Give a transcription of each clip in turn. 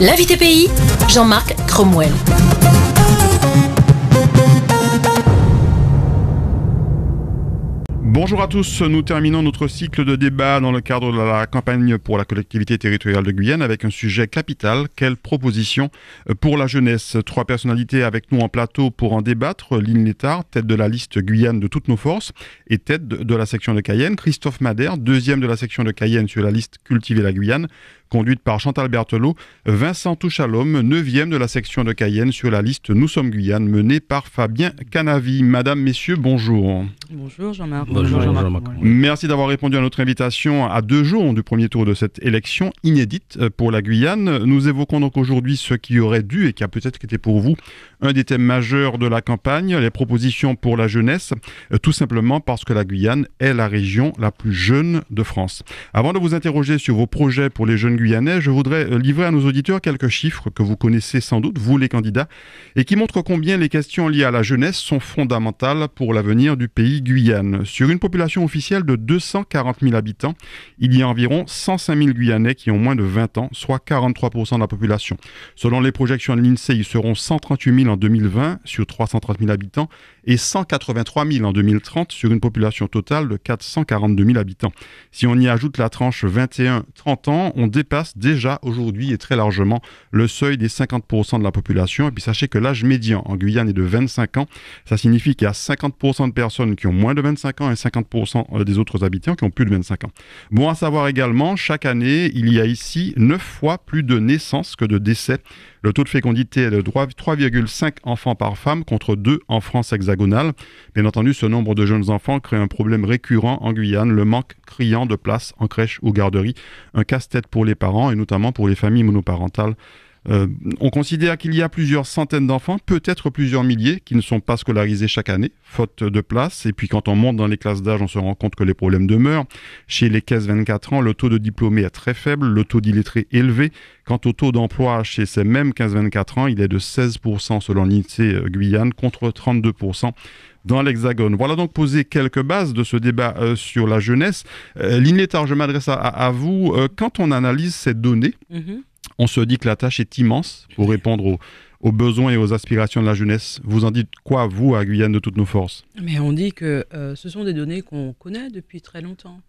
L'invité pays, Jean-Marc Cromwell. Bonjour à tous, nous terminons notre cycle de débat dans le cadre de la campagne pour la collectivité territoriale de Guyane avec un sujet capital, quelle proposition euh, pour la jeunesse Trois personnalités avec nous en plateau pour en débattre, Lynn Létard, tête de la liste Guyane de toutes nos forces et tête de la section de Cayenne, Christophe Madère, deuxième de la section de Cayenne sur la liste Cultiver la Guyane, conduite par Chantal Berthelot, Vincent Touchalom, neuvième de la section de Cayenne sur la liste Nous sommes Guyane, menée par Fabien Canavi. Madame, messieurs, bonjour. Bonjour Bonjour, bonjour Jean-Marc. Merci d'avoir répondu à notre invitation à deux jours du premier tour de cette élection inédite euh, pour la Guyane. Nous évoquons donc aujourd'hui ce qui aurait dû et qui a peut-être été pour vous un des thèmes majeurs de la campagne, les propositions pour la jeunesse, euh, tout simplement parce que la Guyane est la région la plus jeune de France. Avant de vous interroger sur vos projets pour les jeunes Guyanais, je voudrais euh, livrer à nos auditeurs quelques chiffres que vous connaissez sans doute, vous les candidats, et qui montrent combien les questions liées à la jeunesse sont fondamentales pour l'avenir du pays Guyane. Sur une population officielle de 240 000 habitants, il y a environ 105 000 Guyanais qui ont moins de 20 ans, soit 43% de la population. Selon les projections de l'INSEE, ils seront 138 000 en 2020 sur 330 000 habitants et 183 000 en 2030 sur une population totale de 442 000 habitants. Si on y ajoute la tranche 21-30 ans, on dépasse déjà aujourd'hui et très largement le seuil des 50% de la population. Et puis sachez que l'âge médian en Guyane est de 25 ans. Ça signifie qu'il y a 50% de personnes qui ont moins de 25 ans et 50% euh, des autres habitants qui ont plus de 25 ans. Bon à savoir également, chaque année, il y a ici 9 fois plus de naissances que de décès le taux de fécondité est de 3,5 enfants par femme contre 2 en France hexagonale. Bien entendu, ce nombre de jeunes enfants crée un problème récurrent en Guyane, le manque criant de places en crèche ou garderie, un casse-tête pour les parents et notamment pour les familles monoparentales euh, on considère qu'il y a plusieurs centaines d'enfants, peut-être plusieurs milliers, qui ne sont pas scolarisés chaque année, faute de place. Et puis quand on monte dans les classes d'âge, on se rend compte que les problèmes demeurent. Chez les 15-24 ans, le taux de diplômés est très faible, le taux d'illettrés élevé. Quant au taux d'emploi chez ces mêmes 15-24 ans, il est de 16% selon l'INSEE Guyane contre 32% dans l'Hexagone. Voilà donc poser quelques bases de ce débat euh, sur la jeunesse. Euh, je m'adresse à, vous. Euh, quand on analyse ces données, mhm. On se dit que la tâche est immense pour répondre aux, besoins et aux aspirations de la jeunesse. Vous en dites quoi, vous, à Guyane, de toutes nos forces Mais on dit que euh, ce sont des données qu'on connaît depuis très longtemps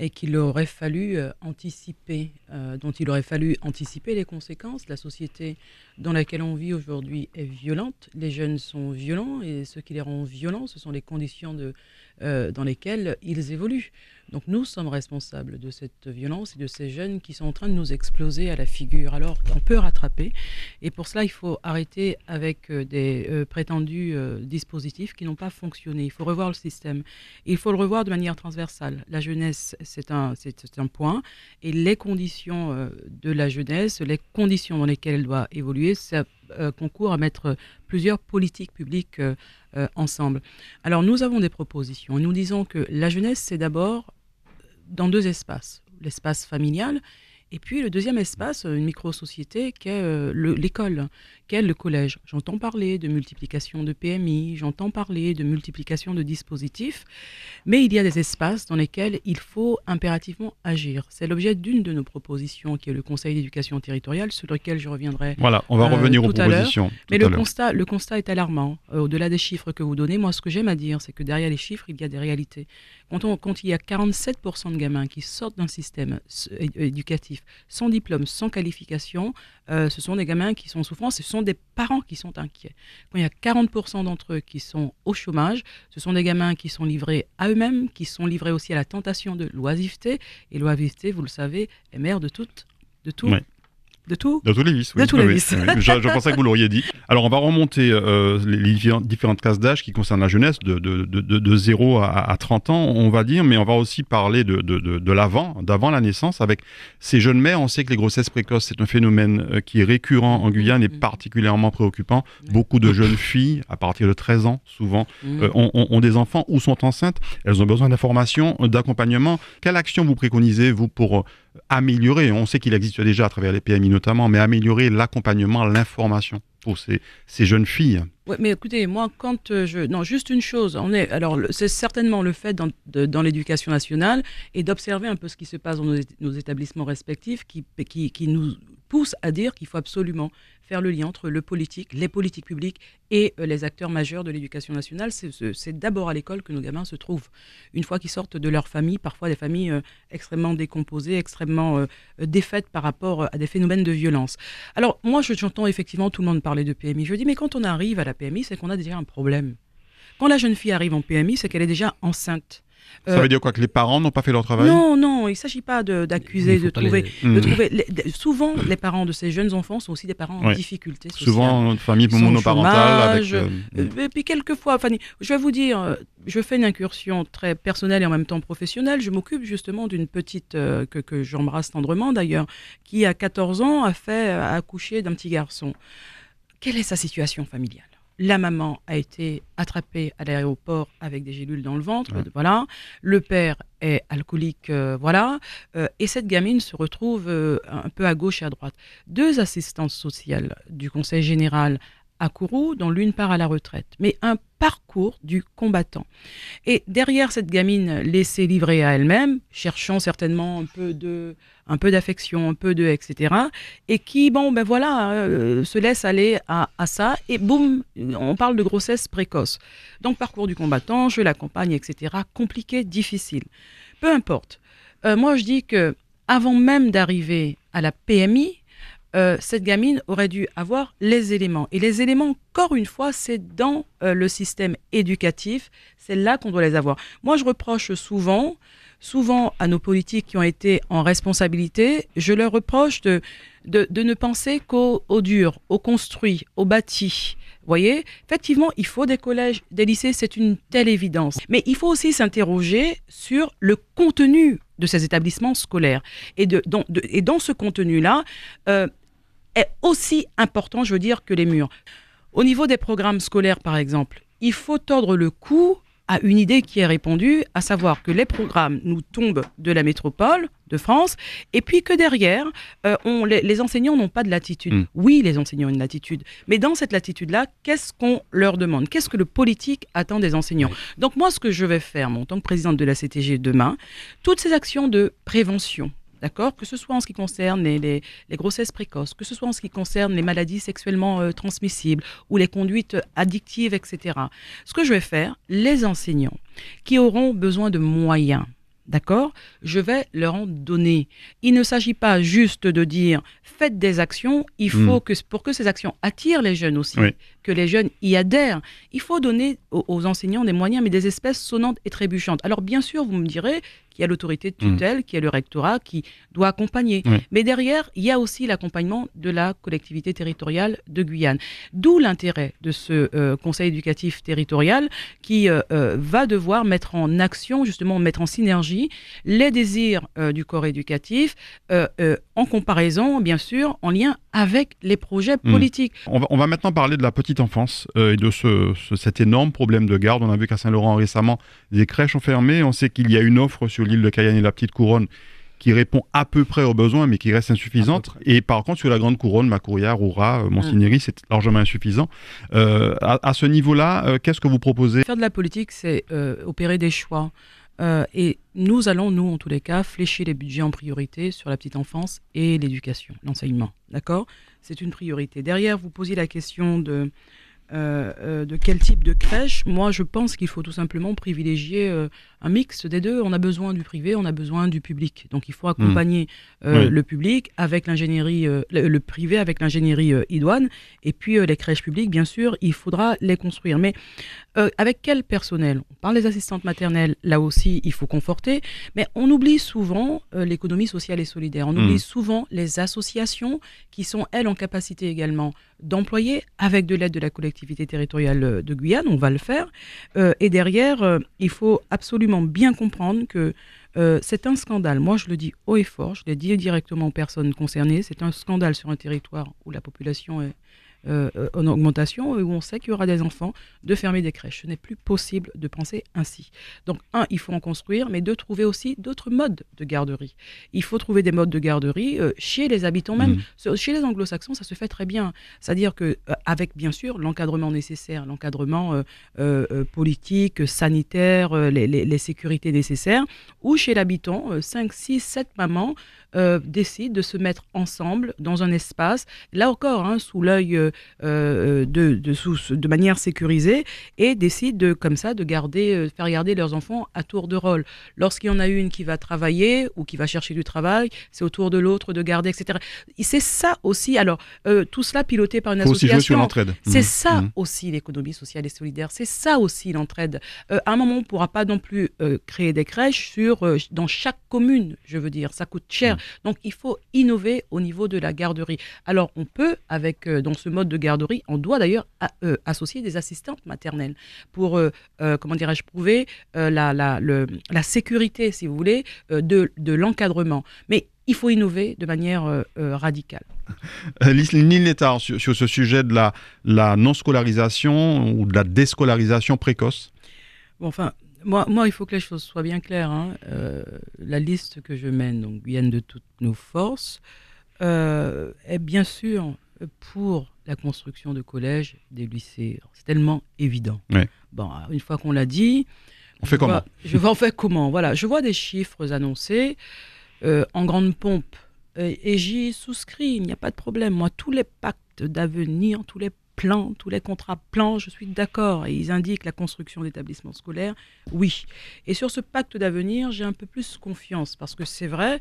et qu'il aurait fallu euh, anticiper, euh, dont il aurait fallu anticiper les conséquences. La société dans laquelle on vit aujourd'hui est violente, les jeunes sont violents, et ce qui les rend violents, ce sont les conditions de euh, dans lesquelles ils évoluent. Donc nous sommes responsables de cette violence et de ces jeunes qui sont en train de nous exploser à la figure. Alors qu'on peut rattraper et pour cela il faut arrêter avec euh, des euh, prétendus dispositifs qui n'ont pas fonctionné. Il faut revoir le système. il faut le revoir de manière transversale. La jeunesse c'est un, point et les conditions de la jeunesse, les conditions dans lesquelles elle doit évoluer, ça euh, concours à mettre euh, plusieurs politiques publiques euh, ensemble. Alors nous avons des propositions. Nous disons que la jeunesse, c'est d'abord dans deux espaces. L'espace familial et puis le deuxième espace, une micro-société, qu'est euh, l'école, qu'est le collège. J'entends parler de multiplication de PMI, j'entends parler de multiplication de dispositifs, mais il y a des espaces dans lesquels il faut impérativement agir. C'est l'objet d'une de nos propositions, qui est le Conseil d'éducation territoriale, sur lequel je reviendrai. Voilà, on va euh, revenir aux propositions. Mais le constat, le constat est alarmant. Euh, au-delà des chiffres que vous donnez, moi, ce que j'aime à dire, c'est que derrière les chiffres, il y a des réalités. Quand, quand il y a 47% de gamins qui sortent d'un système éducatif sans diplôme, sans qualification, euh, ce sont des gamins qui sont en souffrance, ce sont des parents qui sont inquiets. Quand il y a 40% d'entre eux qui sont au chômage, ce sont des gamins qui sont livrés à eux-mêmes, qui sont livrés aussi à la tentation de l'oisiveté. Et l'oisiveté, vous le savez, est mère de toutes de tout de tout De tous les vices, oui. De tous les ah vices. je, pensais que vous l'auriez dit. Alors, on va remonter euh, les, différentes cases d'âge qui concernent la jeunesse, de, de, 0 à, 30 ans, on va dire, mais on va aussi parler de, de, l'avant, d'avant la naissance, avec ces jeunes mères. On sait que les grossesses précoces, c'est un phénomène euh, qui est récurrent en Guyane et mm-hmm. particulièrement préoccupant. Beaucoup de jeunes filles, à partir de 13 ans, souvent, mm-hmm. euh, ont, des enfants ou sont enceintes. Elles ont besoin d'informations, d'accompagnement. Quelle action vous préconisez, vous, pour améliorer, on sait qu'il existe déjà à travers les PMI notamment, mais améliorer l'accompagnement, l'information pour ces, jeunes filles. Oui, mais écoutez, moi, quand euh, je. Non, juste une chose. On est... Alors, c'est certainement le fait dans, l'éducation nationale et d'observer un peu ce qui se passe dans nos, établissements respectifs qui, qui, qui nous pousse à dire qu'il faut absolument faire le lien entre le politique, les politiques publiques et euh, les acteurs majeurs de l'éducation nationale. C'est d'abord à l'école que nos gamins se trouvent. Une fois qu'ils sortent de leur famille, parfois des familles euh, extrêmement décomposées, extrêmement euh, défaites par rapport à des phénomènes de violence. Alors moi, j'entends effectivement tout le monde parler de PMI. Je dis, mais quand on arrive à la PMI, c'est qu'on a déjà un problème. Quand la jeune fille arrive en PMI, c'est qu'elle est déjà enceinte. Ça euh, veut dire quoi Que les parents n'ont pas fait leur travail Non, non, il ne s'agit pas d'accuser, de, trouver. Mm. souvent, les parents de ces jeunes enfants sont aussi des parents en difficulté. Sociale. Souvent, une famille monoparentale. avec, euh, euh, Et puis, quelquefois, Fanny, je vais vous dire, je fais une incursion très personnelle et en même temps professionnelle. Je m'occupe justement d'une petite que, que j'embrasse tendrement d'ailleurs, qui à 14 ans a fait accoucher d'un petit garçon. Quelle est sa situation familiale la maman a été attrapée à l'aéroport avec des gélules dans le ventre, voilà. Le père est alcoolique, euh, voilà. Euh, et cette gamine se retrouve euh, un peu à gauche et à droite. Deux assistantes sociales du Conseil général à Kourou, dont l'une part à la retraite. Mais un parcours du combattant. Et derrière cette gamine laissée livrée à elle-même, cherchant certainement un peu de, un peu d'affection, un peu de, etc. Et qui, bon, ben voilà, euh, se laisse aller à, ça. Et boum, on parle de grossesse précoce. Donc parcours du combattant, je l'accompagne, etc. Compliqué, difficile. Peu importe. Euh, moi, je dis que avant même d'arriver à la PMI, euh, cette gamine aurait dû avoir les éléments. Et les éléments, encore une fois, c'est dans euh, le système éducatif, c'est là qu'on doit les avoir. Moi, je reproche souvent, souvent à nos politiques qui ont été en responsabilité, je leur reproche de, de, ne penser qu'au dur, au construit, au bâti. Vous voyez, effectivement, il faut des collèges, des lycées, c'est une telle évidence. Mais il faut aussi s'interroger sur le contenu de ces établissements scolaires. Et, dans, et dans ce contenu-là, euh, est aussi important, je veux dire, que les murs. Au niveau des programmes scolaires, par exemple, il faut tordre le cou à une idée qui est répandue, à savoir que les programmes nous tombent de la métropole de France, et puis que derrière, euh, les, enseignants n'ont pas de latitude. Hmm. Oui, les enseignants ont une latitude, mais dans cette latitude-là, qu'est-ce qu'on leur demande Qu'est-ce que le politique attend des enseignants Donc moi, ce que je vais faire, mon en tant que présidente de la CTG demain, toutes ces actions de prévention, D'accord Que ce soit en ce qui concerne les, grossesses précoces, que ce soit en ce qui concerne les maladies sexuellement euh, transmissibles ou les conduites addictives, etc. Ce que je vais faire, les enseignants qui auront besoin de moyens, D'accord Je vais leur en donner. Il ne s'agit pas juste de dire faites des actions, il hmm. faut que pour que ces actions attirent les jeunes aussi, que les jeunes y adhèrent, il faut donner aux, enseignants des moyens mais des espèces sonnantes et trébuchantes. Alors bien sûr, vous me direz, il y a l'autorité de mm. tutelle, qui est le rectorat, qui doit accompagner. Mais derrière, il y a aussi l'accompagnement de la collectivité territoriale de Guyane. D'où l'intérêt de ce euh, conseil éducatif territorial qui euh, euh, va devoir mettre en action, justement, mettre en synergie les désirs du corps éducatif, en comparaison, bien sûr, en lien avec les projets hmm. politiques. On, va, maintenant parler de la petite enfance euh, et de cet énorme problème de garde. On a vu qu'à Saint-Laurent récemment, des crèches ont fermé. On sait qu'il y a une offre sur l'île de Cayenne et la Petite Couronne qui répond à peu près aux besoins, mais qui reste insuffisante. Et par contre, sur la Grande Couronne, Macouria, Roura, euh, hmm. Monsignéry, c'est largement insuffisant. Euh, à, ce niveau-là, qu'est-ce que vous proposez Faire de la politique, c'est opérer des choix. Euh, et nous allons, nous, en tous les cas, flécher les budgets en priorité sur la petite enfance et l'éducation, l'enseignement. D'accord C'est une priorité. Derrière, vous posiez la question de euh, euh, de quel type de crèche, moi je pense qu'il faut tout simplement privilégier euh, un mix des deux. On a besoin du privé, on a besoin du public. Donc il faut hmm. accompagner le public avec l'ingénierie, le, privé avec l'ingénierie idoine, et puis les crèches publiques, bien sûr, il faudra les construire. Mais avec quel personnel On parle des assistantes maternelles, là aussi il faut conforter, mais on oublie souvent l'économie sociale et solidaire, on hmm. oublie souvent les associations qui sont elles en capacité également d'employés avec de l'aide de la collectivité territoriale euh, de Guyane, on va le faire. Euh, et derrière, euh, il faut absolument bien comprendre que c'est un scandale. Moi, je le dis haut et fort, je l'ai dit directement aux personnes concernées. C'est un scandale sur un territoire où la population est, euh, en augmentation, où on sait qu'il y aura des enfants, de fermer des crèches. Ce n'est plus possible de penser ainsi. Donc, un, il faut en construire, mais deux, trouver aussi d'autres modes de garderie. Il faut trouver des modes de garderie euh, chez les habitants même. Mmh. Chez les anglo-saxons, ça se fait très bien. C'est-à-dire que euh, avec bien sûr l'encadrement nécessaire, l'encadrement politique, sanitaire, les, sécurités nécessaires, Ou chez l'habitant, 5, 6, 7 mamans décident de se mettre ensemble dans un espace, là encore, hein, sous l'œil euh, euh, de, de, manière sécurisée et décident de, comme ça de garder, euh, faire garder leurs enfants à tour de rôle. Lorsqu'il y en a une qui va travailler ou qui va chercher du travail, c'est au tour de l'autre de garder, etc. C'est ça aussi. Alors, tout cela piloté par une association. C'est mmh. ça mmh. aussi l'économie sociale et solidaire. C'est ça aussi l'entraide. à un moment, on ne pourra pas non plus créer des crèches sur, dans chaque commune, je veux dire. Ça coûte cher. Mmh. Donc, il faut innover au niveau de la garderie. Alors, on peut, avec, dans ce mode de garderie, on doit d'ailleurs euh, associer des assistantes maternelles pour, euh, euh, comment dirais-je, prouver la, la, la, sécurité, si vous voulez, de, de l'encadrement. Mais il faut innover de manière radicale. Lise Létard, hein, sur, sur, ce sujet de la, la non-scolarisation ou de la déscolarisation précoce bon, enfin, moi, moi, il faut que les choses soient bien claires. Hein. la liste que je mène, donc vienne de toutes nos forces, est bien sûr pour la construction de collèges, des lycées. C'est tellement évident. Bon, une fois qu'on l'a dit, on fait comment Je vois, en fait comment Voilà, je vois des chiffres annoncés euh, en grande pompe et, et j'y souscris. Il n'y a pas de problème. Moi, tous les pactes d'avenir, tous les plans, tous les contrats plans, je suis d'accord. Et ils indiquent la construction d'établissements scolaires, oui. Et sur ce pacte d'avenir, j'ai un peu plus confiance parce que c'est vrai,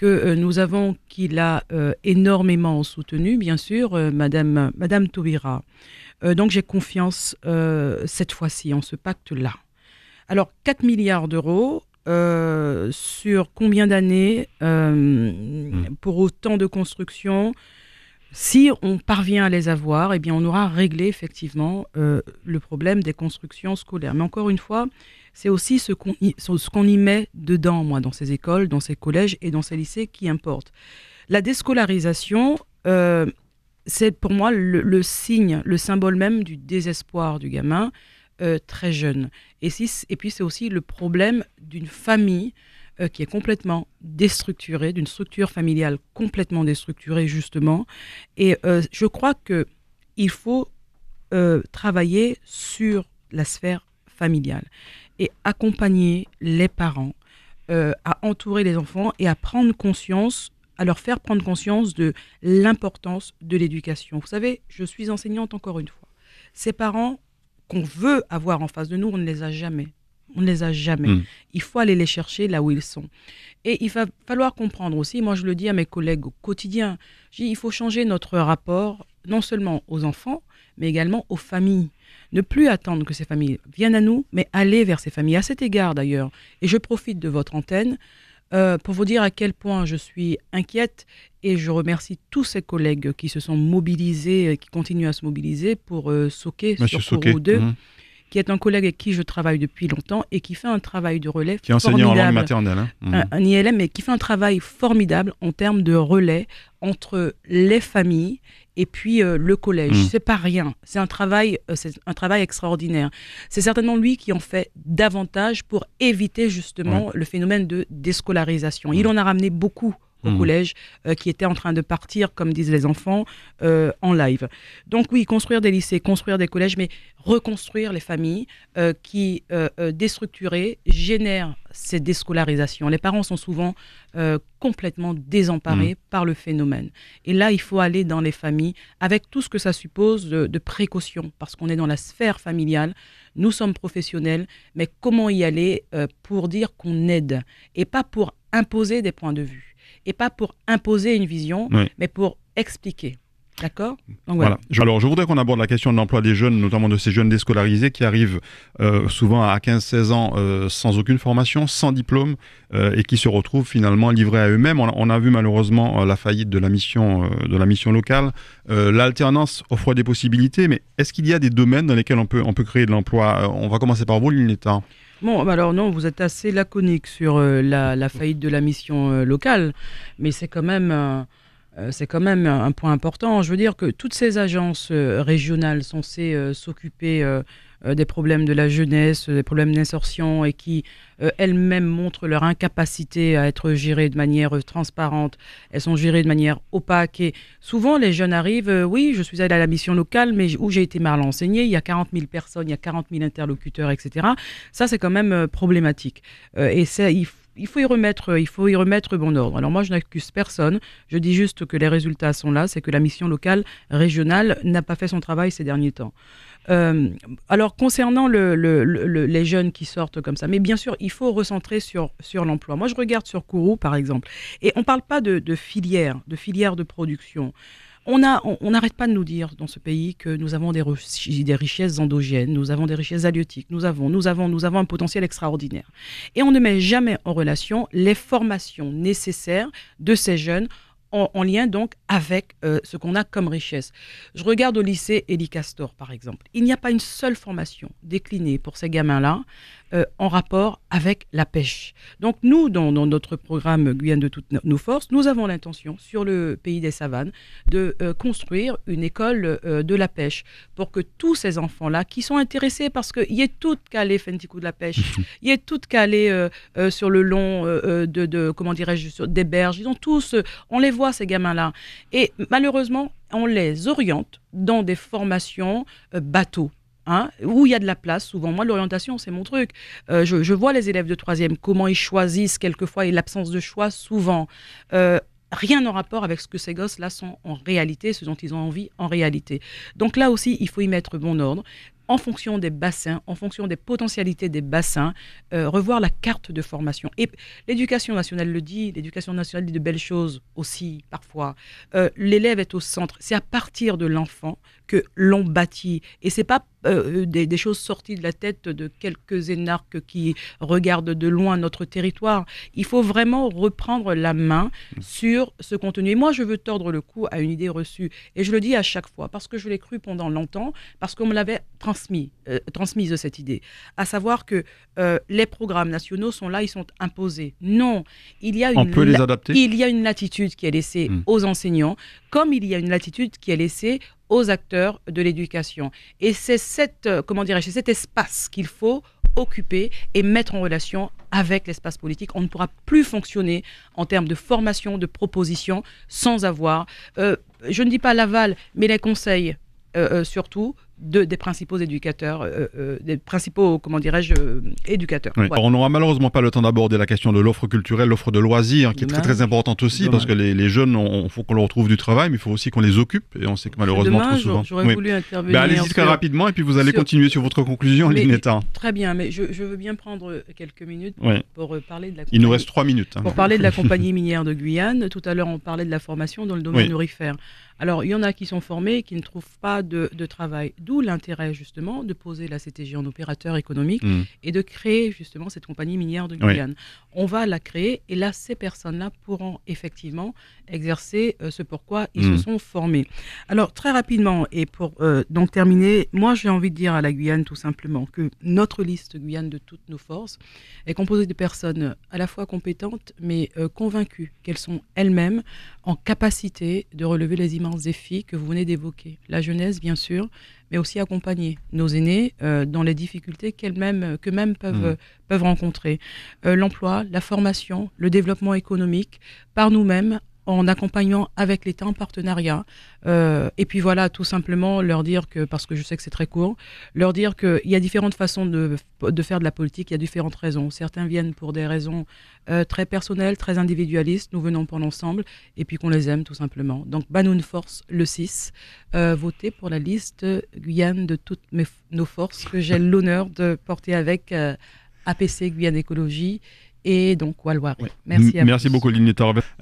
que euh, nous avons, qu'il a euh, énormément soutenu, bien sûr, euh, Madame, Madame Taubira. donc j'ai confiance cette fois-ci en ce pacte-là. Alors 4 milliards d'euros, sur combien d'années mmh. pour autant de construction si on parvient à les avoir, eh bien, on aura réglé effectivement euh, le problème des constructions scolaires. Mais encore une fois, c'est aussi ce qu'on y, met dedans, moi, dans ces écoles, dans ces collèges et dans ces lycées qui importe. La déscolarisation, euh, c'est pour moi le, signe, le symbole même du désespoir du gamin euh, très jeune. et puis c'est aussi le problème d'une famille euh, qui est complètement déstructurée, d'une structure familiale complètement déstructurée, justement. Et euh, je crois qu'il faut euh, travailler sur la sphère familiale et accompagner les parents à entourer les enfants et à prendre conscience à leur faire prendre conscience de l'importance de l'éducation. Vous savez, je suis enseignante encore une fois. Ces parents qu'on veut avoir en face de nous, on ne les a jamais. On ne les a jamais. Hmm. Il faut aller les chercher là où ils sont. Et il va falloir comprendre aussi, moi je le dis à mes collègues au quotidien, il faut changer notre rapport non seulement aux enfants, mais également aux familles. Ne plus attendre que ces familles viennent à nous, mais aller vers ces familles. À cet égard d'ailleurs, et je profite de votre antenne euh, pour vous dire à quel point je suis inquiète et je remercie tous ces collègues qui se sont mobilisés, qui continuent à se mobiliser pour euh, sauquer, sur Kourou 2 qui est un collègue avec qui je travaille depuis longtemps et qui fait un travail de relais qui formidable. en langue maternelle. Hein. Un, ILM et qui fait un travail formidable en termes de relais entre les familles et puis euh, le collège. Hmm. C'est pas rien. C'est un travail, euh, un travail extraordinaire. C'est certainement lui qui en fait davantage pour éviter justement le phénomène de déscolarisation. Hmm. Il en a ramené beaucoup au mhm. collège, euh, qui étaient en train de partir, comme disent les enfants, euh, en live. Donc oui, construire des lycées, construire des collèges, mais reconstruire les familles euh, qui, déstructurées, génèrent ces déscolarisation Les parents sont souvent complètement désemparés mhm. par le phénomène. Et là, il faut aller dans les familles avec tout ce que ça suppose de, de précaution, parce qu'on est dans la sphère familiale, nous sommes professionnels, mais comment y aller pour dire qu'on aide et pas pour imposer des points de vue et pas pour imposer une vision, mais pour expliquer. D'accord mmh. Alors, je voudrais qu'on aborde la question de l'emploi des jeunes, notamment de ces jeunes déscolarisés qui arrivent euh, souvent à 15-16 ans euh, sans aucune formation, sans diplôme, euh, et qui se retrouvent finalement livrés à eux-mêmes. On, a vu malheureusement la faillite de la mission, de la mission locale. L'alternance offre des possibilités, mais est-ce qu'il y a des domaines dans lesquels on peut, on peut créer de l'emploi On va commencer par vous, Luneta. Bon, bah alors non, vous êtes assez laconique sur la, faillite de la mission locale, mais c'est quand même euh, c'est quand même un point important. Je veux dire que toutes ces agences euh, régionales censées euh, s'occuper des problèmes de la jeunesse, des problèmes d'insertion et qui elles-mêmes montrent leur incapacité à être gérées de manière transparente. Elles sont gérées de manière opaque et souvent les jeunes arrivent, oui, je suis allé à la mission locale, mais où j'ai été mal enseigné, il y a 40 000 personnes, il y a 40 000 interlocuteurs, etc. Ça, c'est quand même problématique. et ça, il il faut y remettre, euh, il faut y remettre bon ordre. Alors moi, je n'accuse personne. Je dis juste que les résultats sont là. C'est que la mission locale régionale n'a pas fait son travail ces derniers temps. Euh, alors concernant les jeunes qui sortent comme ça, mais bien sûr, il faut recentrer sur, sur l'emploi. Moi, je regarde sur Kourou, par exemple, et on ne parle pas de, de filière, de filière de production. On n'arrête pas de nous dire dans ce pays que nous avons des, richesses endogènes, nous avons des richesses halieutiques, nous avons, un potentiel extraordinaire. Et on ne met jamais en relation les formations nécessaires de ces jeunes en, lien donc avec euh, ce qu'on a comme richesse. Je regarde au lycée Élie Castor, par exemple. Il n'y a pas une seule formation déclinée pour ces gamins-là euh, en rapport avec la pêche. Donc nous, dans, notre programme Guyane de toutes nos forces, nous avons l'intention, sur le pays des savanes, de euh, construire une école euh, de la pêche pour que tous ces enfants-là, qui sont intéressés parce qu'il y est tout calé coup de la pêche, il y est tout calé sur le long de, comment dirais-je, des berges, ils ont tous, on les voit ces gamins-là. Et malheureusement, on les oriente dans des formations bateaux Hein, où il y a de la place, souvent. Moi, l'orientation, c'est mon truc. Euh, je, vois les élèves de troisième, comment ils choisissent quelquefois et l'absence de choix, souvent. Euh, rien en rapport avec ce que ces gosses-là sont en réalité, ce dont ils ont envie en réalité. Donc là aussi, il faut y mettre bon ordre en fonction des bassins, en fonction des potentialités des bassins, euh, revoir la carte de formation. Et l'éducation nationale le dit, l'éducation nationale dit de belles choses aussi parfois. L'élève est au centre. C'est à partir de l'enfant que l'on bâtit. Et c'est pas euh, euh, des, choses sorties de la tête de quelques énarques qui regardent de loin notre territoire. Il faut vraiment reprendre la main mm. sur ce contenu. Et moi, je veux tordre le cou à une idée reçue. Et je le dis à chaque fois, parce que je l'ai cru pendant longtemps, parce qu'on me l'avait transmis, euh, transmise cette idée. À savoir que les programmes nationaux sont là, ils sont imposés. Non, il y a une, On Il y a une latitude qui est laissée mm. aux enseignants, comme il y a une latitude qui est laissée aux acteurs de l'éducation. Et c'est euh, comment cet espace qu'il faut occuper et mettre en relation avec l'espace politique. On ne pourra plus fonctionner en termes de formation, de proposition, sans avoir, euh, je ne dis pas l'aval, mais les conseils euh, surtout des principaux éducateurs, euh, euh, des principaux, comment dirais-je, euh, éducateurs. on n'aura malheureusement pas le temps d'aborder la question de l'offre culturelle, l'offre de loisirs, qui est très, très importante aussi, parce que les, jeunes, il faut qu'on leur trouve du travail, mais il faut aussi qu'on les occupe, et on sait que malheureusement, trop souvent... j'aurais voulu ben, intervenir... Allez-y très rapidement, et puis vous allez continuer sur votre conclusion, Très bien, mais je, veux bien prendre quelques minutes pour, parler de la... Il nous reste trois minutes. Hein. Pour parler de la compagnie minière de Guyane, tout à l'heure on parlait de la formation dans le domaine nourricière. Alors, il y en a qui sont formés et qui ne trouvent pas de, travail. D'où l'intérêt, justement, de poser la CTG en opérateur économique hmm. et de créer, justement, cette compagnie minière de Guyane. On va la créer et là, ces personnes-là pourront effectivement exercer euh, ce pourquoi ils se hmm. sont formés. Alors, très rapidement, et pour euh, donc terminer, moi, j'ai envie de dire à la Guyane, tout simplement, que notre liste Guyane de toutes nos forces est composée de personnes à la fois compétentes, mais euh, convaincues qu'elles sont elles-mêmes en capacité de relever les images que vous venez d'évoquer. La jeunesse, bien sûr, mais aussi accompagner nos aînés euh, dans les difficultés qu'elles-mêmes euh, que mmh. euh, peuvent, rencontrer. L'emploi, la formation, le développement économique, par nous-mêmes, en accompagnant avec l'État en partenariat. Euh, et puis voilà, tout simplement leur dire que, parce que je sais que c'est très court, leur dire qu'il y a différentes façons de, faire de la politique, il y a différentes raisons. Certains viennent pour des raisons euh, très personnelles, très individualistes, nous venons pour l'ensemble, et puis qu'on les aime tout simplement. Donc Banoun Force, le 6, euh, votez pour la liste Guyane de toutes nos forces que j'ai l'honneur de porter avec euh, APC Guyane Écologie et donc Walwari. Merci à Merci beaucoup Lynn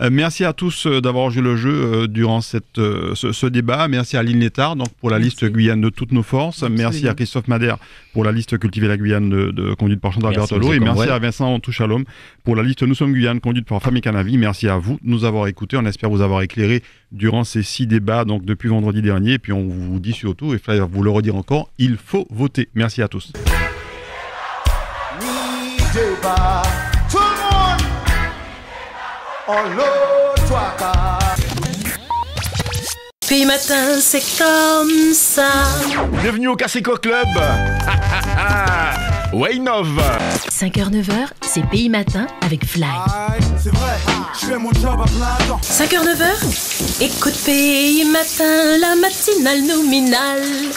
euh, merci à tous euh, d'avoir joué le jeu euh, durant cette, ce, débat. Merci à Lynn Létard donc, pour la liste Guyane de toutes nos forces. Merci à Christophe Madère pour la liste Cultiver la Guyane de, conduite par Chantal Bertolo. Et merci à Vincent Touchalom pour la liste Nous sommes Guyane conduite par Famille Canavi. Merci à vous de nous avoir écoutés. On espère vous avoir éclairé durant ces six débats donc depuis vendredi dernier. Et puis on vous dit surtout, et vais vous le redire encore, il faut voter. Merci à tous. Pays matin, c'est comme ça. Bienvenue au Cassico Club. Waynov. 5h, 9h, c'est Pays Matin avec Fly. 5h, 9h, écoute Pays Matin, la matinale nominale.